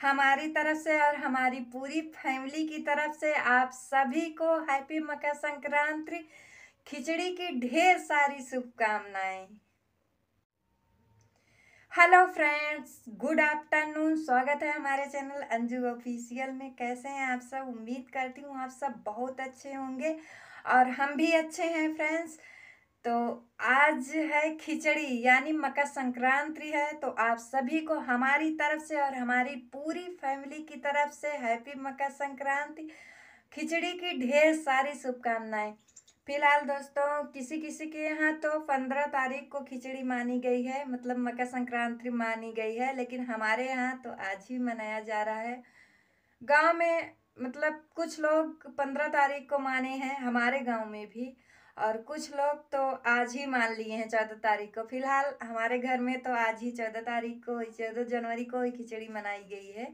हमारी तरफ से और हमारी पूरी फैमिली की तरफ से आप सभी को हैप्पी मकर संक्रांति खिचड़ी की ढेर सारी शुभकामनाएं हेलो फ्रेंड्स गुड आफ्टरनून स्वागत है हमारे चैनल अंजू ऑफिशियल में कैसे हैं आप सब उम्मीद करती हूँ आप सब बहुत अच्छे होंगे और हम भी अच्छे हैं फ्रेंड्स तो आज है खिचड़ी यानी मकर संक्रांति है तो आप सभी को हमारी तरफ से और हमारी पूरी फैमिली की तरफ से हैप्पी मकर संक्रांति खिचड़ी की ढेर सारी शुभकामनाएं फिलहाल दोस्तों किसी किसी के यहाँ तो पंद्रह तारीख को खिचड़ी मानी गई है मतलब मकर संक्रांति मानी गई है लेकिन हमारे यहाँ तो आज ही मनाया जा रहा है गांव में मतलब कुछ लोग पंद्रह तारीख को माने हैं हमारे गांव में भी और कुछ लोग तो आज ही मान लिए हैं चौदह तारीख को फिलहाल हमारे घर में तो आज ही चौदह तारीख को चौदह जनवरी को ही खिचड़ी मनाई गई है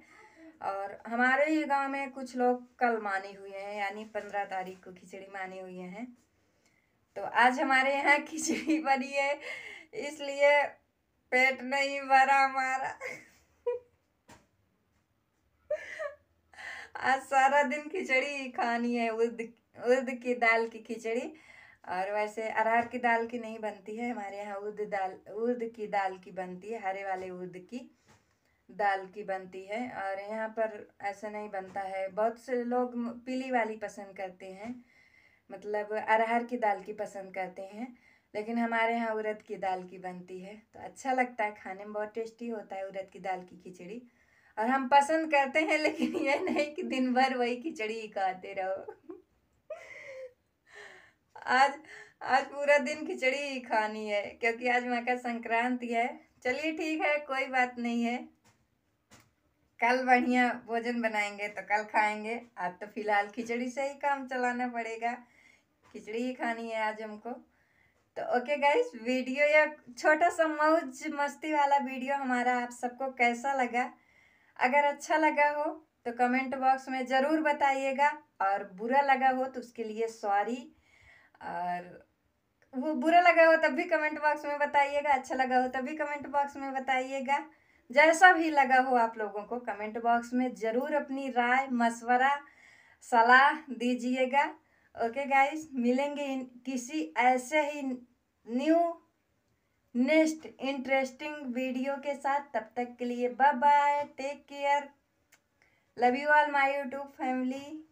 और हमारे ही गांव में कुछ लोग कल माने हुए हैं यानी पंद्रह तारीख को खिचड़ी माने हुए हैं तो आज हमारे यहाँ खिचड़ी बनी है इसलिए पेट नहीं भरा हमारा आज सारा दिन खिचड़ी खानी है उर्द उर्द की दाल की खिचड़ी और वैसे अरहर की दाल की नहीं बनती है हमारे यहाँ उर्द दाल उर्द की दाल की बनती है हरे वाले उर्द की दाल की बनती है और यहाँ पर ऐसा नहीं बनता है बहुत से लोग पीली वाली पसंद करते हैं मतलब अरहर की दाल की पसंद करते हैं लेकिन हमारे यहाँ उरद की दाल की बनती है तो अच्छा लगता है खाने में बहुत टेस्टी होता है उड़द की दाल की खिचड़ी और हम पसंद करते हैं लेकिन ये नहीं कि दिन भर वही खिचड़ी ही खाते रहो आज आज पूरा दिन खिचड़ी ही खानी है क्योंकि आज मकर संक्रांति है चलिए ठीक है कोई बात नहीं है कल बढ़िया भोजन बनाएंगे तो कल खाएंगे आज तो फिलहाल खिचड़ी से ही काम चलाना पड़ेगा खिचड़ी ही खानी है आज हमको तो ओके गाइस वीडियो या छोटा सा मौज मस्ती वाला वीडियो हमारा आप सबको कैसा लगा अगर अच्छा लगा हो तो कमेंट बॉक्स में ज़रूर बताइएगा और बुरा लगा हो तो उसके लिए सॉरी और वो बुरा लगा हो तब भी कमेंट बॉक्स में बताइएगा अच्छा लगा हो तब भी कमेंट बॉक्स में बताइएगा जैसा भी लगा हो आप लोगों को कमेंट बॉक्स में ज़रूर अपनी राय मशवरा सलाह दीजिएगा ओके गाइस मिलेंगे किसी ऐसे ही न्यू नेक्स्ट इंटरेस्टिंग वीडियो के साथ तब तक के लिए bye bye take care love you all my YouTube family